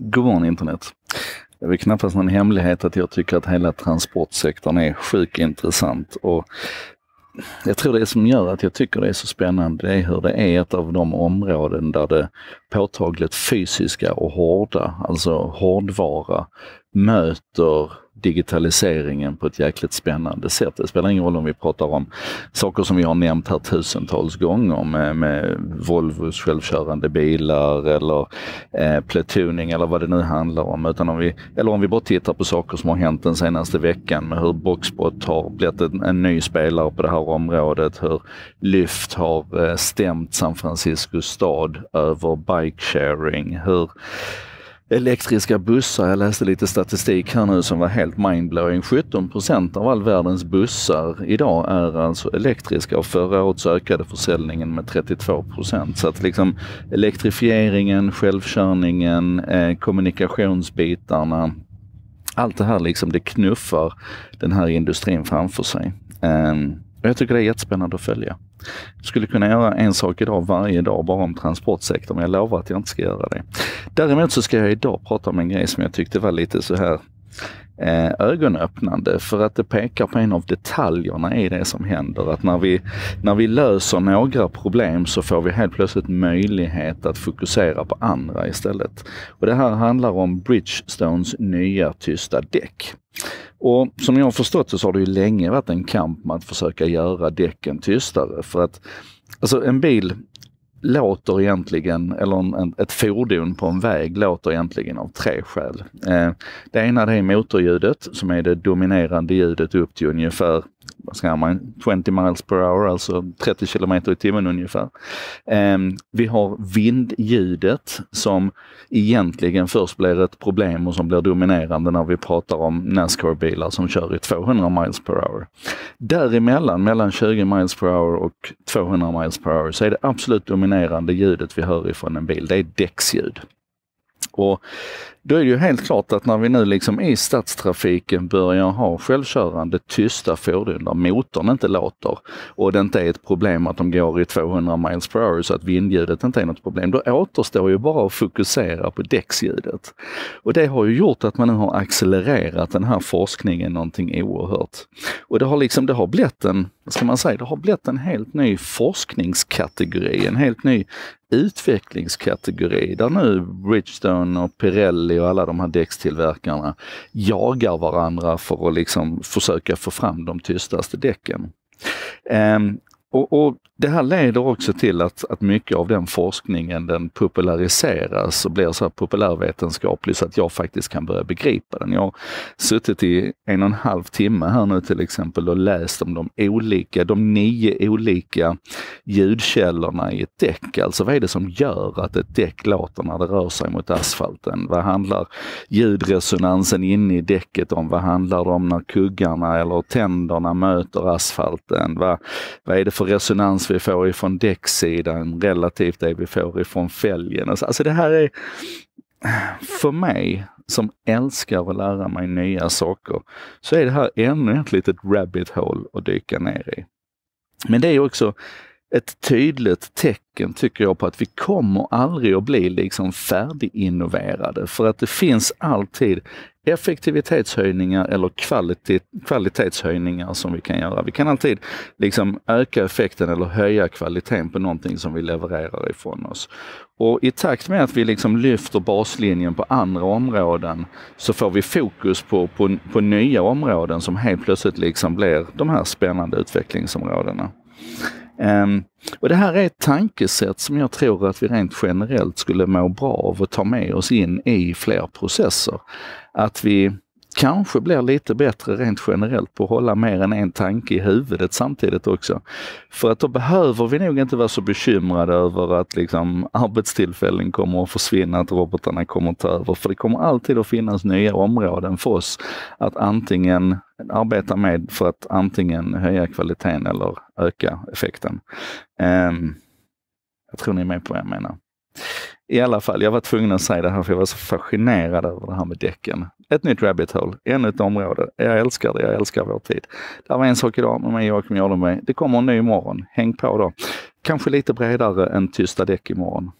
God morgon internet. Det är väl knappast någon hemlighet att jag tycker att hela transportsektorn är sjukt intressant. Och jag tror det som gör att jag tycker det är så spännande det är hur det är ett av de områden där det påtagligt fysiska och hårda, alltså hårdvara, möter digitaliseringen på ett jäkligt spännande sätt. Det spelar ingen roll om vi pratar om saker som vi har nämnt här tusentals gånger med, med Volvos självkörande bilar eller eh, platooning eller vad det nu handlar om. Utan om vi, eller om vi bara tittar på saker som har hänt den senaste veckan med hur Boxbot har blivit en, en ny spelare på det här området, hur Lyft har eh, stämt San Francisco stad över bike-sharing, hur elektriska bussar, jag läste lite statistik här nu som var helt mindblowing. 17 av all världens bussar idag är alltså elektriska och förra året så ökade försäljningen med 32 Så att liksom elektrifieringen, självkörningen, eh, kommunikationsbitarna, allt det här liksom det knuffar den här industrin framför sig. Um, jag tycker det är jättespännande att följa. Jag skulle kunna göra en sak idag varje dag bara om transportsektorn, men jag lovar att jag inte ska göra det. Däremot så ska jag idag prata om en grej som jag tyckte var lite så här eh, ögonöppnande för att det pekar på en av detaljerna i det som händer. Att när vi, när vi löser några problem så får vi helt plötsligt möjlighet att fokusera på andra istället. Och Det här handlar om Bridgestones nya tysta däck. Och som jag har förstått det så har det ju länge varit en kamp med att försöka göra däcken tystare. För att alltså en bil låter egentligen, eller en, ett fordon på en väg låter egentligen av tre skäl. Eh, det ena det är motorljudet som är det dominerande ljudet upp till ungefär vad ska man, 20 miles per hour, alltså 30 kilometer i timmen ungefär. Ehm, vi har vindljudet som egentligen först blir ett problem och som blir dominerande när vi pratar om Nascar-bilar som kör i 200 miles per hour. Däremellan, mellan 20 miles per hour och 200 miles per hour, så är det absolut dominerande ljudet vi hör ifrån en bil, det är däcksljud. Och då är det ju helt klart att när vi nu liksom i stadstrafiken börjar ha självkörande tysta fordon där motorn inte låter och det inte är ett problem att de går i 200 miles per hour så att vindljudet inte är något problem, då återstår ju bara att fokusera på däcksljudet. Och det har ju gjort att man nu har accelererat den här forskningen någonting oerhört. Och det har liksom, det har blivit en vad ska man säga, det har blivit en helt ny forskningskategori, en helt ny utvecklingskategori där nu Bridgestone och Pirelli och alla de här däckstillverkarna jagar varandra för att liksom försöka få fram de tystaste däcken. Ehm, och, och, Det här leder också till att, att mycket av den forskningen den populariseras och blir så här populärvetenskaplig så att jag faktiskt kan börja begripa den. Jag har suttit i en och en halv timme här nu till exempel och läst om de olika, de nio olika ljudkällorna i ett däck. Alltså vad är det som gör att ett däck låter när det rör sig mot asfalten? Vad handlar ljudresonansen inne i däcket om? Vad handlar det om när kuggarna eller tänderna möter asfalten? Vad, vad är det för resonans vi får ifrån däcksidan relativt det vi får ifrån fälgen. Alltså, alltså det här är, för mig som älskar att lära mig nya saker, så är det här ännu ett litet rabbit hole att dyka ner i. Men det är också ett tydligt tecken, tycker jag, på att vi kommer aldrig att bli liksom färdiginnoverade. För att det finns alltid effektivitetshöjningar eller kvalitet, kvalitetshöjningar som vi kan göra. Vi kan alltid liksom öka effekten eller höja kvaliteten på någonting som vi levererar ifrån oss. Och i takt med att vi liksom lyfter baslinjen på andra områden så får vi fokus på, på, på nya områden som helt plötsligt liksom blir de här spännande utvecklingsområdena. Um, och det här är ett tankesätt som jag tror att vi rent generellt skulle må bra av att ta med oss in i fler processer. Att vi kanske blir lite bättre rent generellt på att hålla mer än en tanke i huvudet samtidigt också. För att då behöver vi nog inte vara så bekymrade över att liksom arbetstillfällen kommer att försvinna, att robotarna kommer att ta över. För det kommer alltid att finnas nya områden för oss att antingen arbeta med för att antingen höja kvaliteten eller öka effekten. Um, jag tror ni är med på vad jag menar. I alla fall, jag var tvungen att säga det här för jag var så fascinerad över det här med däcken. Ett nytt rabbit hole, ännu ett område. Jag älskar det, jag älskar vår tid. Det var en sak idag med mig Joakim Jardenberg. Det kommer en ny morgon. Häng på då. Kanske lite bredare än tysta däck imorgon.